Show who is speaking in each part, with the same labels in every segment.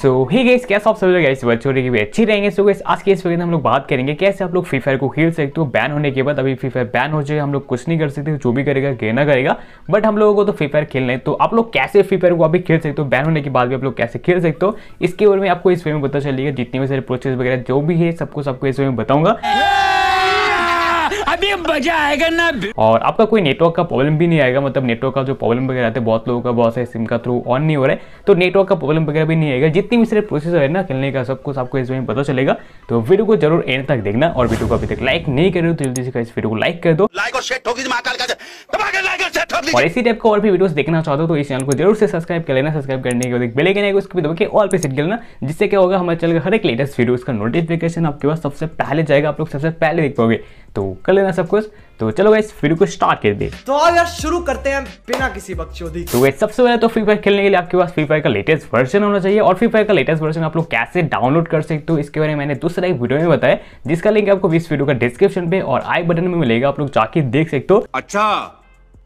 Speaker 1: सो ही guess कैसे आप सभी लोग ऐसे बच्चों की भी अच्छी रहेंगे सो गेस आज के इस वक्त हम लोग बात करेंगे कैसे आप लोग फ्री फायर को खेल सकते हो बैन होने के बाद अभी फ्री फायर बैन हो जाए हम लोग कुछ नहीं कर सकते जो भी करेगा गेना करेगा बट हम लोगों को तो फ्री फायर खेलना है तो आप लोग कैसे फ्री फायर को अभी खेल सकते हो बैन होने के बाद भी आप लोग कैसे खेल सकते हो इसके बारे में आपको इस वे में पता चलेगा जितने भी सारे प्रोसेस वगैरह जो भी है सब कुछ आपको इस वे में बताऊंगा मजा आएगा ना और आपका कोई नेटवर्क का प्रॉब्लम भी नहीं आएगा मतलब नेटवर्क का जो प्रॉब्लम वगैरह आते हैं बहुत लोगों का बहुत सारे सिम का थ्रू ऑन नहीं हो रहा है तो नेटवर्क का प्रॉब्लम वगैरह भी नहीं आएगा जितनी भी सारे प्रोसेसर है ना खेलने का सब कुछ आपको इसमें पता चलेगा तो वीडियो को जरूर एंड तक देखना और वीडियो को अभी तक लाइक नहीं करे तो जल्दी से इस वीडियो को लाइक कर दो और इसी टाइप का और भी वीडियो देखना चाहते हो तो इस चैनल को जरूर से सब्सक्राइब कर लेना सब्सक्राइब करने के बाद बेल आइकन आएगा उसको भी दबा के ऑल पे सेट कर लेना जिससे क्या होगा हमारे चैनल का हर एक लेटेस्ट वीडियो का नोटिफिकेशन आपके पास सबसे पहले जाएगा आप लोग सबसे पहले देख पाओगे तो कर लेना सब कुछ तो चलो इस वीडियो को स्टार्ट कर दे तो यार शुरू करते हैं बिना किसी बकचोदी तो सबसे पहले तो फ्री फायर खेलने के लिए आपके पास फ्री फायर का लेटेस्ट वर्जन होना चाहिए और फ्री फायर का लेटेस्ट वर्जन आप लोग कैसे डाउनलोड कर सकते हो इसके बारे में मैंने दूसरा एक वीडियो में बताया जिसका लिंक आपको इस वीडियो का डिस्क्रिप्शन पे और आई बटन में मिलेगा आप लोग जाके देख सकते हो अच्छा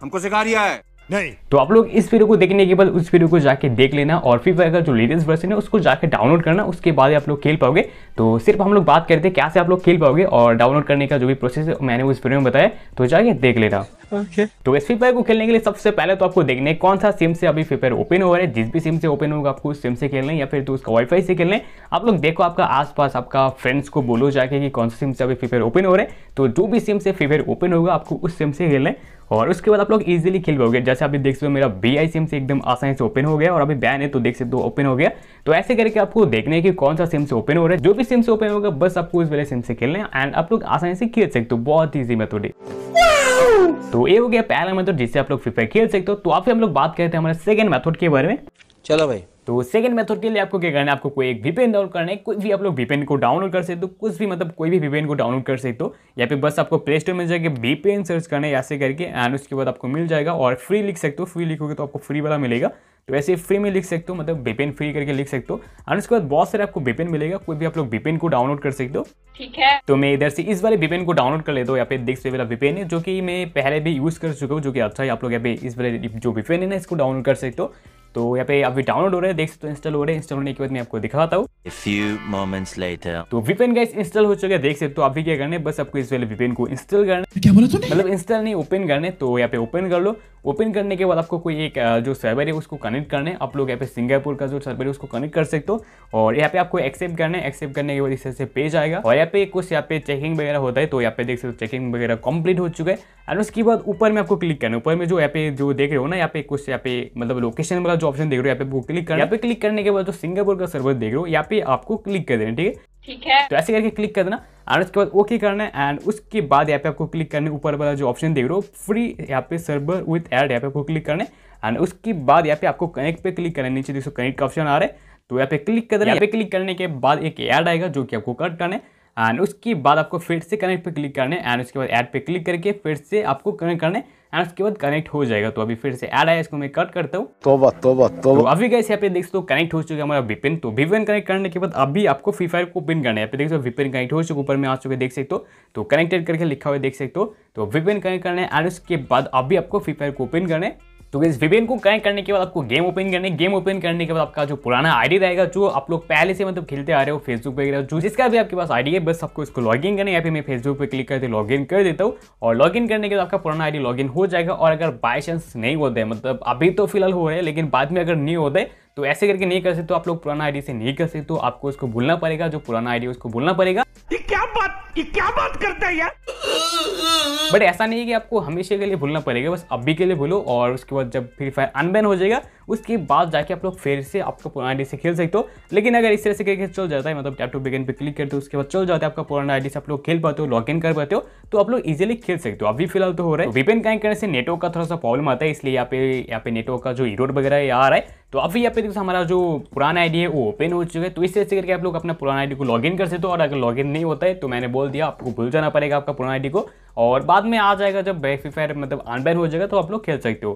Speaker 1: हमको सिखा रिया है नहीं तो आप लोग इस वीडियो को देखने के बाद उस वीडियो को जाके देख लेना और फिर का जो लेटेस्ट वर्जन है उसको जाके डाउनलोड करना उसके बाद आप लोग खेल पाओगे तो सिर्फ हम लोग बात करते हैं कैसे आप लोग खेल पाओगे और डाउनलोड करने का जो भी प्रोसेस है मैंने उस वीडियो में बताया तो जाके देख लेना ओके तो इस फ्रीफायर को खेलने के लिए सबसे पहले तो आपको देखने कौन सा सिम से अभी फ्रीफायर ओपन हो रहा है जिस भी सिम से ओपन होगा आपको उस सिम से खेलना है या फिर तो उसका वाईफाई से खेलना है आप लोग देखो आपका आसपास आपका फ्रेंड्स को बोलो जाके कि कौन सा सिम से अभी फ्रीफायर ओपन हो रहा है तो जो भी सिम से फ्रीफायर ओपन होगा आपको उस सिम से खेलना है और उसके बाद आप लोग इजीली खेल पाओगे जैसे अभी देख सकते हो मेरा बी आई सिम से एकदम आसानी से ओपन हो गया और अभी बैन है तो देख सकते हो ओपन हो गया तो ऐसे करके आपको देखने की कौन सा सिम से ओपन हो रहा है जो भी सिम से ओपन होगा बस आपको उस वाले सिम से खेलना है एंड आप लोग आसानी से खेल सकते हो बहुत ईजी मेथड है तो ये हो गया पहला मेथड तो जिससे आप लोग फ्री फायर खेल सकते हो तो आप हम लोग बात करते हैं हमारे सेकंड मेथड के बारे में चलो भाई तो सेकंड मेथड के लिए आपको क्या करना है आपको कोई एक वीपेन डाउनलोड करना है कोई भी आप लोग वीपेन को डाउनलोड कर सकते हो कुछ भी मतलब कोई भी वीपेन को डाउनलोड कर सकते हो या फिर बस आपको प्ले स्टोर में जाकर वीपेन सर्च करना है ऐसे करके एंड उसके बाद आपको मिल जाएगा और फ्री लिख सकते हो फ्री लिखोगे तो आपको फ्री वाला मिलेगा तो ऐसे फ्री में लिख सकते हो मतलब बीपेन फ्री करके लिख सकते हो और उसके बाद बहुत सारे आपको बीपेन मिलेगा कोई भी आप लोग बीपेन को डाउनलोड कर सकते हो ठीक है तो मैं इधर से इस वाले बीपेन को डाउनलोड कर लेता हूँ यहाँ पे देख सकते मेरा है जो कि मैं पहले भी यूज़ कर चुका हूँ जो कि अच्छा है आप लोग यहाँ पे इस वाले जो बीपेन है ना इसको डाउनलोड कर सकते हो तो यहाँ पे अभी डाउनलोड हो रहे हैं देख सकते हो इंस्टॉल हो रहे हैं इंस्टॉल होने के बाद मैं आपको दिखाता हूँ तो वीपेन गाइस इंस्टॉल हो चुके हैं देख सकते हो अभी क्या करने बस आपको इस वाले वीपेन को इंस्टॉल करने क्या बोला तूने मतलब इंस्टॉल नहीं ओपन करने तो यहाँ पे ओपन कर लो ओपन करने के बाद आपको कोई एक जो सर्वर है उसको कनेक्ट करने आप लोग यहाँ पे सिंगापुर का जो सर्वर है उसको कनेक्ट कर सकते हो और यहाँ पे आपको एक्सेप्ट करने एक्सेप्ट करने के बाद इस तरह से पेज आएगा और यहाँ पे कुछ यहाँ पे चेकिंग वगैरह होता है तो यहाँ पे देख सकते हो चेकिंग वगैरह कंप्लीट हो चुका है एंड उसके बाद ऊपर में आपको क्लिक करना ऊपर में जो यहाँ पे जो देख रहे हो ना यहाँ पे कुछ यहाँ पे मतलब लोकेशन वाला जो ऑप्शन देख रहे हो यहाँ पे वो क्लिक करना यहाँ पे क्लिक करने के बाद जो सिंगापुर का सर्वर देख रहे हो यहाँ पे आपको क्लिक कर देना ठीक है ठीक है तो ऐसे करके क्लिक कर देना एंड उसके बाद ओके करना है एंड उसके बाद यहाँ पे आपको क्लिक करने ऊपर वाला जो ऑप्शन देख रहे हो फ्री यहाँ पे सर्वर विथ एड यहाँ पे आपको क्लिक करना है एंड उसके बाद यहाँ पे आपको कनेक्ट पे क्लिक करना है नीचे देखो कनेक्ट का ऑप्शन आ रहा है तो यहाँ पे क्लिक कर देना यहाँ पे क्लिक करने के बाद एक एड आएगा जो कि आपको कट करना है एंड उसके बाद आपको फिर से कनेक्ट पे क्लिक करने एंड उसके बाद ऐड पे क्लिक करके फिर से आपको कनेक्ट करने एंड उसके बाद कनेक्ट हो जाएगा तो अभी फिर से ऐड आया इसको मैं कट करता हूँ तोबा तो तोबा तो अभी गैस यहाँ पे देख सो हो कनेक्ट हो चुका है हमारा विपिन तो विपिन कनेक्ट करने के बाद अभी आपको फ्री फायर को पिन करना है यहाँ पे देख सो विपिन कनेक्ट हो चुके ऊपर में आ चुके देख सकते हो तो कनेक्टेड करके लिखा हुआ देख सकते हो तो विपिन कनेक्ट करना है एंड उसके बाद अभी आपको फ्री फायर को पिन करना है तो गैस विपिन को कनेक्ट करने के बाद आपको गेम ओपन करने गेम ओपन करने के बाद आपका जो पुराना आईडी रहेगा जो आप लोग पहले से मतलब खेलते आ रहे हो फेसबुक वगैरह जो जिसका भी आपके पास आईडी है बस आपको इसको लॉग इन करना या फिर मैं फेसबुक पर क्लिक करके इन कर देता हूँ और लॉग इन करने के बाद आपका पुराना आई डी हो जाएगा और अगर बाई चांस नहीं होता है मतलब अभी तो फिलहाल हो रहा है लेकिन बाद में अगर नहीं होता तो ऐसे करके नहीं कर सकते तो आप लोग पुराना आईडी से नहीं कर सकते तो आपको उसको भूलना पड़ेगा जो पुराना आईडी उसको भूलना पड़ेगा ये क्या बात ये क्या बात करता है यार बट ऐसा नहीं है कि आपको हमेशा के लिए भूलना पड़ेगा बस अभी के लिए भूलो और उसके बाद जब फ्री फायर अनबैन हो जाएगा उसके बाद जाके आप लोग फिर से आपको पुराना आईडी से खेल सकते हो लेकिन अगर इस तरह से करके चल जाता है मतलब टैप टू बिगिन पे क्लिक करते हो उसके बाद चल जाता है आपका पुराना आईडी से आप लोग खेल पाते हो लॉग इन कर पाते हो तो आप लोग इजिली खेल सकते हो अभी फिलहाल तो हो रहा है वीपेन तो कनेक्ट करने से नेटवर्क का थोड़ा सा प्रॉब्लम आता है इसलिए यहाँ पे यहाँ पे नेटवर्क का जो इरोड वगैरह आ रहा है तो अब यहाँ पे देखो हमारा जो पुराना आईडी है वो ओपन हो चुका है तो इससे ऐसे करके आप लोग अपना पुराना आईडी को लॉगिन कर सकते हो और अगर लॉगिन नहीं होता है तो मैंने बोल दिया आपको भूल जाना पड़ेगा आपका पुराना आईडी को और बाद में आ जाएगा जब फ्री फायर मतलब अनबैन हो जाएगा तो आप लोग खेल सकते हो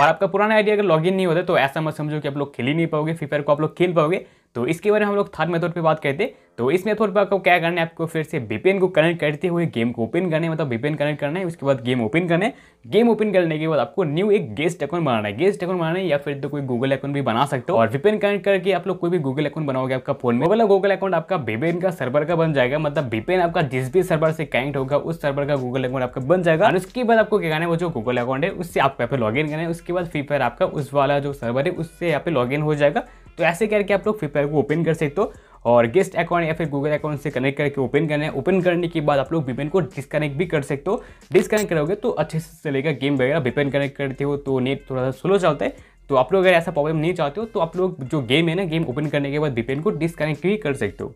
Speaker 1: और आपका पुराना आईडी अगर लॉगिन नहीं होता तो ऐसा मत समझो कि आप लोग खेल ही नहीं पाओगे फ्री फायर को आप लोग खेल पाओगे तो इसके बारे में हम लोग थर्ड मेथड पे बात करते तो इस मेथड पर आपको क्या करना है आपको फिर से बीपीएन को कनेक्ट करते हुए गेम को ओपन करने मतलब बीपीएन कनेक्ट करना है उसके बाद गेम ओपन करना है गेम ओपन करने के बाद आपको न्यू एक गेस्ट अकाउंट बनाना है गेस्ट अकाउंट बनाना है या फिर तो कोई गूगल अकाउंट भी बना सकते हो और बीपीएन कनेक्ट करके आप लोग कोई भी गूगल अकाउंट बनाओगे आपका फोन में मतलब गूगल अकाउंट आपका बीपीएन का सर्वर का बन जाएगा मतलब बीपीएन आपका जिस भी सर्वर से कनेक्ट होगा उस सर्वर का गूगल अकाउंट आपका बन जाएगा और उसके बाद आपको क्या करना है वो जो गूगल अकाउंट है उससे आपको यहाँ पे लॉग करना है उसके बाद फिर आपका उस वाला जो सर्वर है उससे यहाँ पे लॉग इन हो जाएगा तो ऐसे करके आप लोग फ्लिपकार्ट को ओपन कर सकते हो और गेस्ट अकाउंट या फिर गूगल अकाउंट से कनेक्ट करके ओपन करना है ओपन करने के बाद आप लोग विपेन को डिसकनेक्ट भी कर सकते हो डिस्कनेक्ट करोगे तो अच्छे से चलेगा गेम वगैरह विपेन कनेक्ट करते हो तो नेट थोड़ा सा स्लो चलता है तो आप लोग अगर ऐसा प्रॉब्लम नहीं चाहते हो तो आप लोग जो गेम है ना गेम ओपन करने के बाद दीपेन को डिसकनेक्ट भी कर सकते हो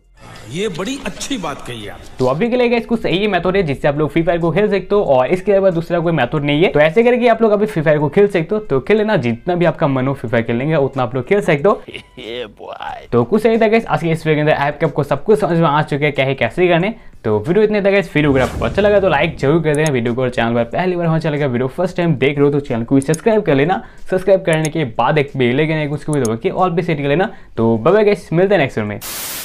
Speaker 1: ये बड़ी अच्छी बात कही आप तो अभी के लिए गए इसको सही मेथड है जिससे आप लोग फ्री फायर को खेल सकते हो और इसके अलावा दूसरा कोई मेथड नहीं है तो ऐसे करके आप लोग अभी फ्री फायर को खेल सकते हो तो खेल लेना जितना भी आपका मन हो फ्री फायर खेलेंगे उतना आप लोग खेल सकते हो तो कुछ सही था आज के इस वीडियो के अंदर ऐप के आपको सब कुछ समझ में आ चुके हैं क्या कैसे करने तो वीडियो इतने तक फिर अगर आपको अच्छा लगा तो लाइक जरूर कर देना वीडियो को और चैनल पर पहली बार हमारा चलेगा वीडियो फर्स्ट टाइम देख रहे हो तो चैनल को सब्सक्राइब कर लेना सब्सक्राइब करने के बाद एक बेल लेकिन उसको भी दबा ऑल पे सेट कर लेना तो बबा गैस मिलते हैं नेक्स्ट वीडियो में